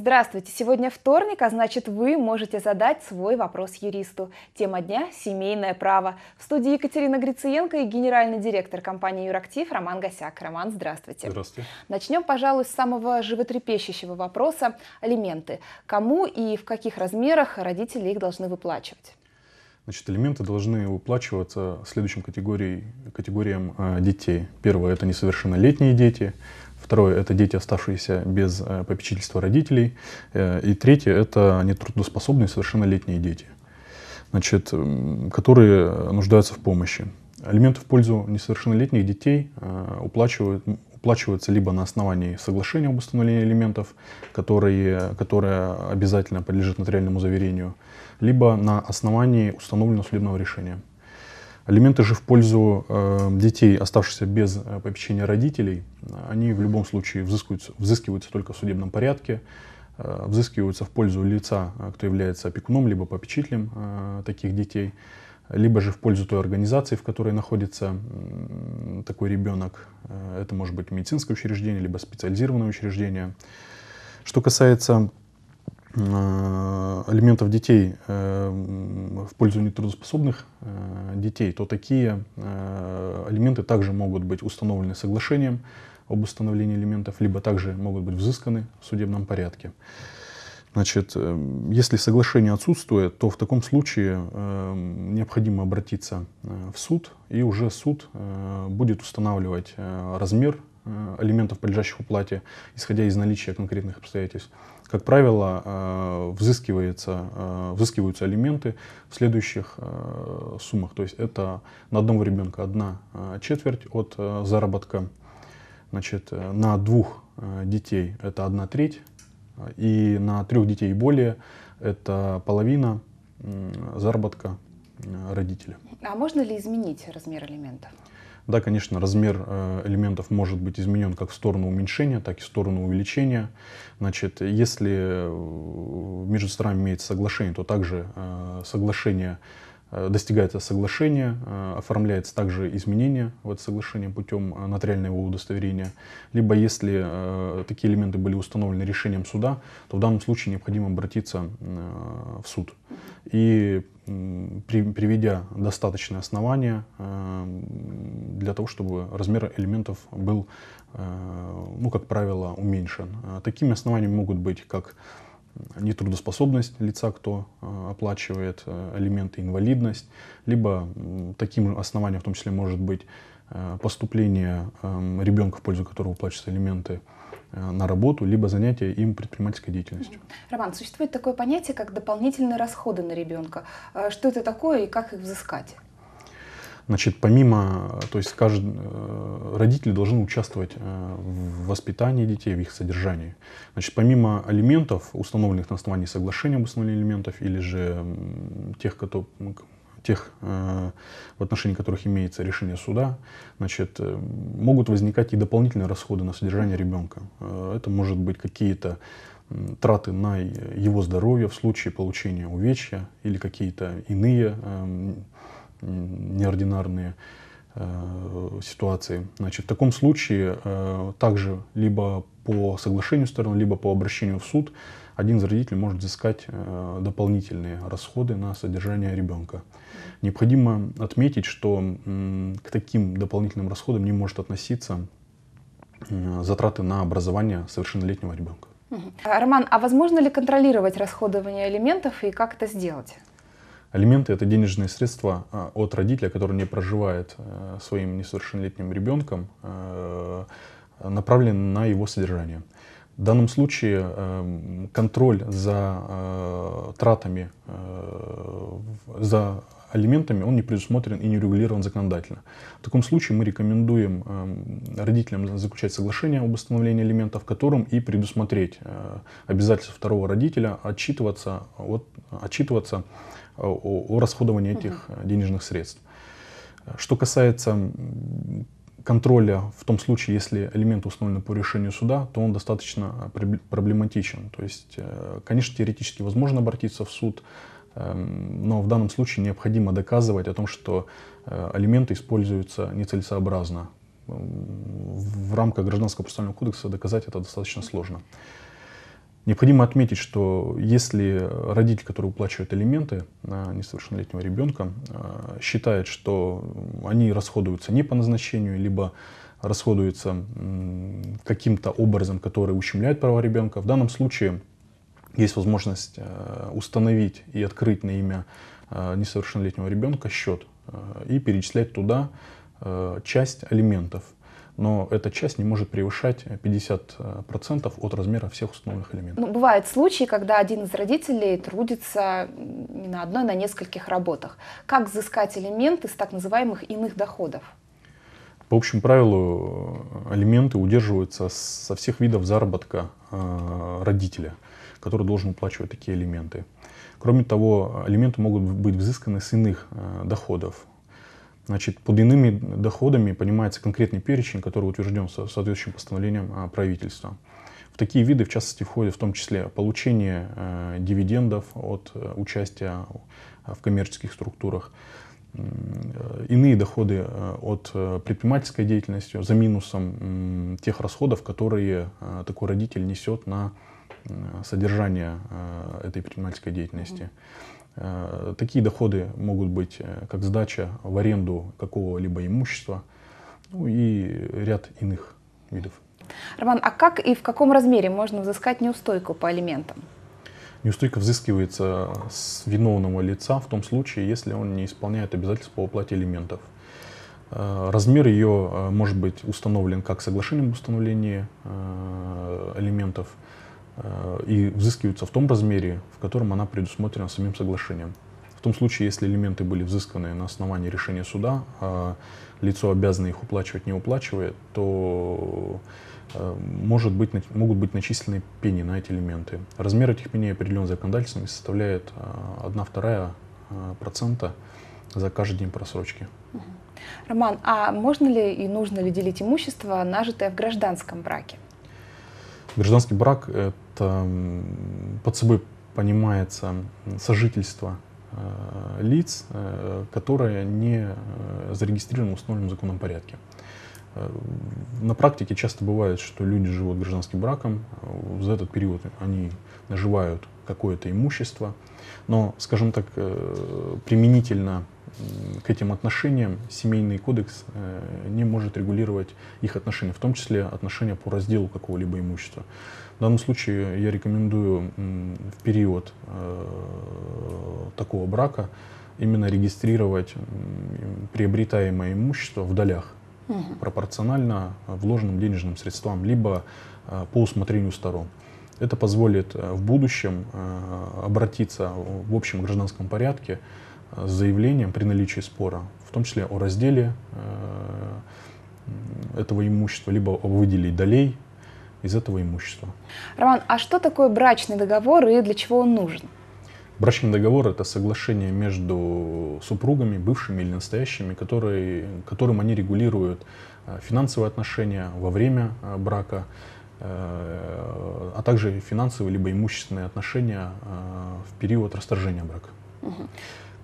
Здравствуйте! Сегодня вторник, а значит вы можете задать свой вопрос юристу. Тема дня – семейное право. В студии Екатерина Грициенко и генеральный директор компании «Юрактив» Роман Госяк. Роман, здравствуйте! Здравствуйте! Начнем, пожалуй, с самого животрепещущего вопроса – алименты. Кому и в каких размерах родители их должны выплачивать? Значит, элементы должны выплачиваться следующим категорией, категориям э, детей. Первое – это несовершеннолетние дети. Второе – это дети, оставшиеся без э, попечительства родителей. Э, и третье – это нетрудоспособные совершеннолетние дети, значит, которые нуждаются в помощи. Алименты в пользу несовершеннолетних детей э, уплачивают, уплачиваются либо на основании соглашения об установлении элементов, которые, которое обязательно подлежит нотариальному заверению, либо на основании установленного судебного решения. Алименты же в пользу э, детей, оставшихся без э, попечения родителей, они в любом случае взыскиваются, взыскиваются только в судебном порядке, э, взыскиваются в пользу лица, э, кто является опекуном либо попечителем э, таких детей, либо же в пользу той организации, в которой находится э, такой ребенок. Э, это может быть медицинское учреждение, либо специализированное учреждение. Что касается алиментов детей э, в пользу нетрудоспособных э, детей, то такие э, алименты также могут быть установлены соглашением об установлении элементов, либо также могут быть взысканы в судебном порядке. Значит, если соглашение отсутствует, то в таком случае необходимо обратиться в суд, и уже суд будет устанавливать размер алиментов, э, подлежащих уплате, исходя из наличия конкретных обстоятельств. Как правило, э, взыскивается, э, взыскиваются алименты в следующих суммах. То есть это на одного ребенка одна четверть от заработка, значит, на двух детей это одна треть, и на трех детей и более это половина заработка родителя. А можно ли изменить размер алиментов? Да, конечно, размер э, элементов может быть изменен как в сторону уменьшения, так и в сторону увеличения. Значит, если э, между сторонами имеется соглашение, то также э, соглашение достигается соглашение, оформляется также изменение в это соглашение путем нотариального удостоверения. Либо если такие элементы были установлены решением суда, то в данном случае необходимо обратиться в суд. И приведя достаточные основания э, для того, чтобы размер элементов был, э, ну, как правило, уменьшен. А такими основаниями могут быть как нетрудоспособность лица, кто э, оплачивает элементы, инвалидность, либо таким основанием в том числе может быть поступление эм, ребенка, в пользу которого плачутся элементы, Э, на работу, либо занятие им предпринимательской деятельностью. Роман, существует такое понятие, как дополнительные расходы на ребенка. Э, что это такое и как их взыскать? Значит, помимо, э, то есть каждый родитель должен участвовать в воспитании детей, в их содержании. Значит, помимо алиментов, установленных на основании соглашения об установлении алиментов, или же тех, кто, тех, э, в отношении которых имеется решение суда, значит, э, могут возникать и дополнительные расходы на содержание ребенка. Э, это может быть какие-то траты на его здоровье в случае получения увечья или какие-то иные эм, неординарные ситуации. Значит, в таком случае также либо по соглашению сторон, либо по обращению в суд один из родителей может взыскать э, дополнительные расходы на содержание ребенка. Необходимо отметить, что к таким дополнительным расходам не может относиться э, затраты на образование совершеннолетнего ребенка. Роман, а возможно ли контролировать расходование элементов и как это сделать? Алименты – это денежные средства э, от родителя, который не проживает своим несовершеннолетним ребенком, направлены на его содержание. В данном случае эм, контроль за э, тратами, э, за алиментами, он не предусмотрен и не регулирован законодательно. В таком случае мы рекомендуем эм, родителям заключать соглашение об установлении алиментов, в котором и предусмотреть э, обязательство второго родителя отчитываться, от, отчитываться о, о расходовании этих денежных средств. Что касается контроля в том случае, если элемент установлен по решению суда, то он достаточно э, проблематичен. То есть, э, конечно, теоретически возможно обратиться в суд, эм, но в данном случае необходимо доказывать о том, что элементы используются нецелесообразно. В рамках Гражданского процессуального кодекса доказать это достаточно сложно. Необходимо отметить, что если родитель, который уплачивает элементы на несовершеннолетнего ребенка, э, считает, что они расходуются не по назначению, либо расходуются каким-то образом, который ущемляет права ребенка, в данном случае есть возможность э, установить и открыть на имя э, несовершеннолетнего ребенка счет и перечислять туда часть алиментов – но эта часть не может превышать 50% э, э, от размера всех установленных элементов. Ну, бывают случаи, когда один из родителей трудится не на одной, а на нескольких работах. Как взыскать элементы с так называемых иных доходов? По общему правилу, э, элементы удерживаются со всех видов заработка родителя, который должен уплачивать такие элементы. Кроме того, элементы могут быть взысканы с иных доходов. Значит, под иными доходами понимается конкретный перечень, который утвержден соответствующим постановлением а, правительства. В такие виды, в частности, входят в том числе получение э, дивидендов от э, участия в коммерческих структурах, э, иные доходы э, от предпринимательской деятельности за минусом тех расходов, которые такой родитель несет на содержание этой предпринимательской деятельности. Mm-hmm Э, такие доходы могут быть э, как сдача в аренду какого-либо имущества, ну и ряд иных видов. Роман, а как и в каком размере можно взыскать неустойку по алиментам? Неустойка взыскивается с виновного лица в том случае, если он не исполняет обязательств по уплате элементов. Э, размер ее может быть установлен как соглашением об установлении элементов – Э, и взыскиваются в том размере, в котором она предусмотрена самим соглашением. В том случае, если элементы были взысканы на основании решения суда, а лицо обязано их уплачивать не уплачивая, то э, может быть, могут быть начислены пени на эти элементы. Размер этих пеней определен законодательством и составляет э, вторая процента за каждый день просрочки. Роман, а можно ли и нужно ли делить имущество, нажитое в гражданском браке? Гражданский брак — это под собой понимается сожительство э, лиц, э, которые не э, зарегистрировано в установленном законном порядке. Э, на практике часто бывает, что люди живут гражданским браком, за этот период они наживают какое-то имущество, но, скажем так, э, применительно к этим отношениям семейный кодекс э, не может регулировать их отношения, в том числе отношения по разделу какого-либо имущества. В данном случае я рекомендую в период э, такого брака именно регистрировать приобретаемое имущество в долях угу. пропорционально э, вложенным денежным средствам, либо по усмотрению сторон. Это позволит в будущем обратиться в общем гражданском порядке с заявлением при наличии спора, в том числе о разделе э, этого имущества, либо о выделе долей из этого имущества. Роман, а что такое брачный договор и для чего он нужен? Брачный договор – это соглашение между супругами, бывшими или настоящими, которые, которым они регулируют э, финансовые отношения во время э, брака, а также финансовые либо имущественные отношения в период расторжения брака. Угу.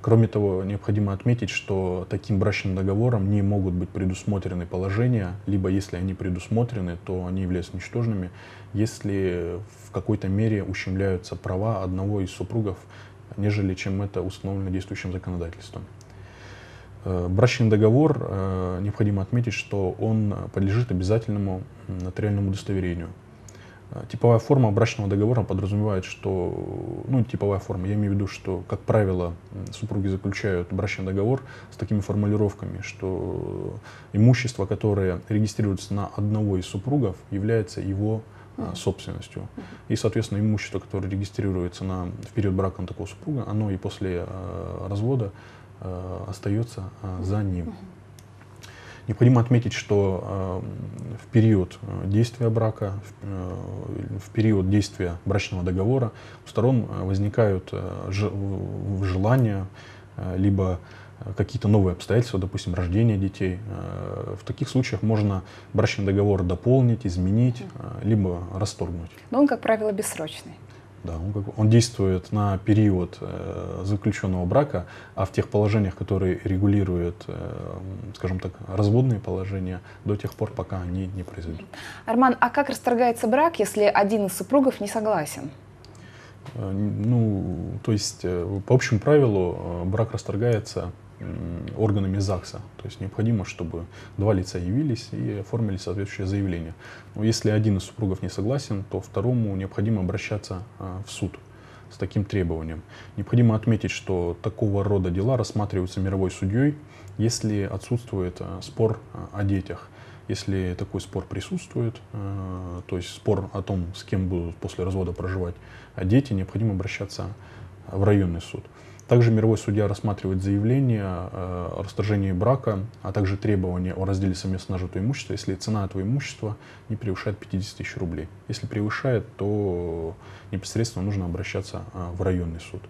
Кроме того, необходимо отметить, что таким брачным договором не могут быть предусмотрены положения, либо если они предусмотрены, то они являются ничтожными, если в какой-то мере ущемляются права одного из супругов, нежели чем это установлено действующим законодательством. Э, брачный договор, э, необходимо отметить, что он подлежит обязательному нотариальному удостоверению – Э, типовая форма брачного договора подразумевает, что, ну, типовая форма, я имею в виду, что, как правило, супруги заключают брачный договор с такими формулировками, что э, имущество, которое регистрируется на одного из супругов, является его а, собственностью. И, соответственно, имущество, которое регистрируется на, в период брака на такого супруга, оно и после а, развода а, остается за ним. Необходимо отметить, что э, в период э, действия брака, э, в период действия брачного договора у сторон возникают желания, либо какие-то новые обстоятельства, допустим, рождение детей. В таких случаях можно брачный договор дополнить, изменить, либо расторгнуть. Но он, как правило, бессрочный. Да, он, как, он действует на период э, заключенного брака, а в тех положениях, которые регулируют, э, скажем так, разводные положения, до тех пор, пока они не произойдут. Арман, а как расторгается брак, если один из супругов не согласен? Э, ну, то есть, э, по общему правилу, э, брак расторгается органами ЗАГСа. То есть необходимо, чтобы два лица явились и оформили соответствующее заявление. Но если один из супругов не согласен, то второму необходимо обращаться а, в суд с таким требованием. Необходимо отметить, что такого рода дела рассматриваются мировой судьей, если отсутствует а, спор а, о детях. Если такой спор присутствует, то есть спор о том, с кем будут после развода проживать дети, необходимо обращаться в районный суд. Также мировой судья рассматривает заявление э, о расторжении брака, а также требования о разделе совместно нажитого имущества, если цена этого имущества не превышает 50 тысяч рублей. Если превышает, то непосредственно нужно обращаться э, в районный суд.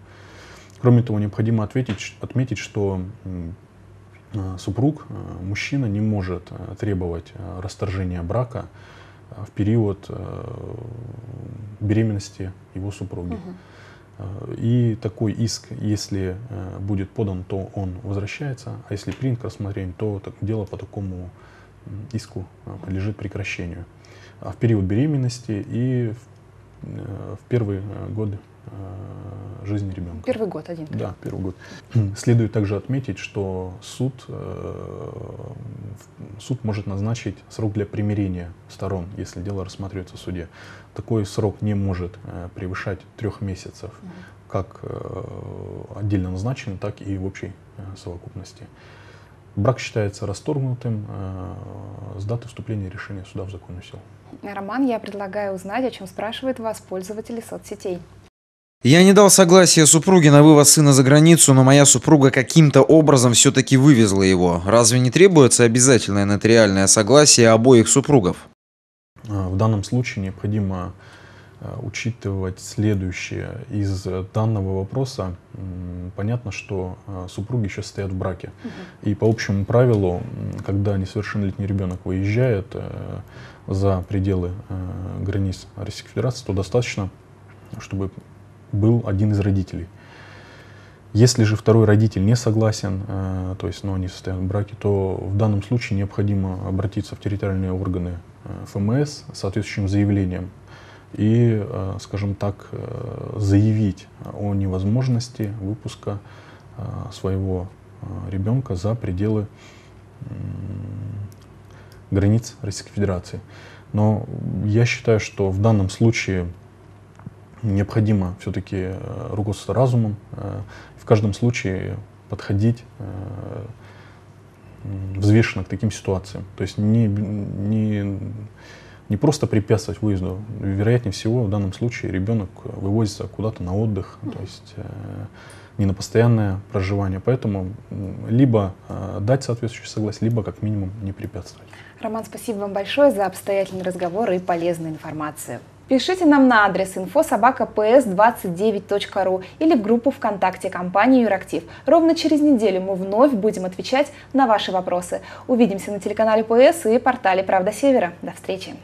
Кроме того, необходимо ответить, отметить, что э, супруг, мужчина не может требовать расторжения брака в период беременности его супруги. Угу. И такой иск, если э, будет подан, то он возвращается, а если принят к рассмотрению, то дело по такому иску э, подлежит прекращению. А в период беременности и в э, первые годы Э, жизни ребенка. Первый год один. Да, первый год. Хм, следует также отметить, что суд, э, суд может назначить срок для примирения сторон, если дело рассматривается в суде. Такой срок не может э, превышать трех месяцев, как отдельно назначенный, так и в общей совокупности. Брак считается расторгнутым с даты вступления решения суда в законную силу. Роман, я предлагаю узнать, о чем спрашивают вас пользователи соцсетей. Я не дал согласия супруге на вывоз сына за границу, но моя супруга каким-то образом все-таки вывезла его. Разве не требуется обязательное нотариальное согласие обоих супругов? А, в данном случае необходимо а, учитывать следующее. Из данного вопроса понятно, что а, супруги сейчас стоят в браке. Угу. И по общему правилу, когда несовершеннолетний ребенок выезжает э, за пределы э, границ Российской Федерации, то достаточно, чтобы был один из родителей. Если же второй родитель не согласен, э, то есть но ну, они состоят в браке, то в данном случае необходимо обратиться в территориальные органы э, ФМС с соответствующим заявлением и, э, скажем так, э, заявить о невозможности выпуска э, своего э, ребенка за пределы границ Российской Федерации. Но я считаю, что в данном случае необходимо все-таки э, руководство разумом, э, в каждом случае подходить э, взвешенно к таким ситуациям. То есть не, не, не просто препятствовать выезду. Вероятнее всего, в данном случае ребенок вывозится куда-то на отдых, то есть не на постоянное проживание. Поэтому либо дать соответствующее согласие, либо как минимум не препятствовать. Роман, спасибо вам большое за обстоятельный разговор и полезную информацию. Пишите нам на адрес info.sobaka.ps29.ru или в группу ВКонтакте компании «Юрактив». Ровно через неделю мы вновь будем отвечать на ваши вопросы. Увидимся на телеканале ПС и портале «Правда Севера». До встречи!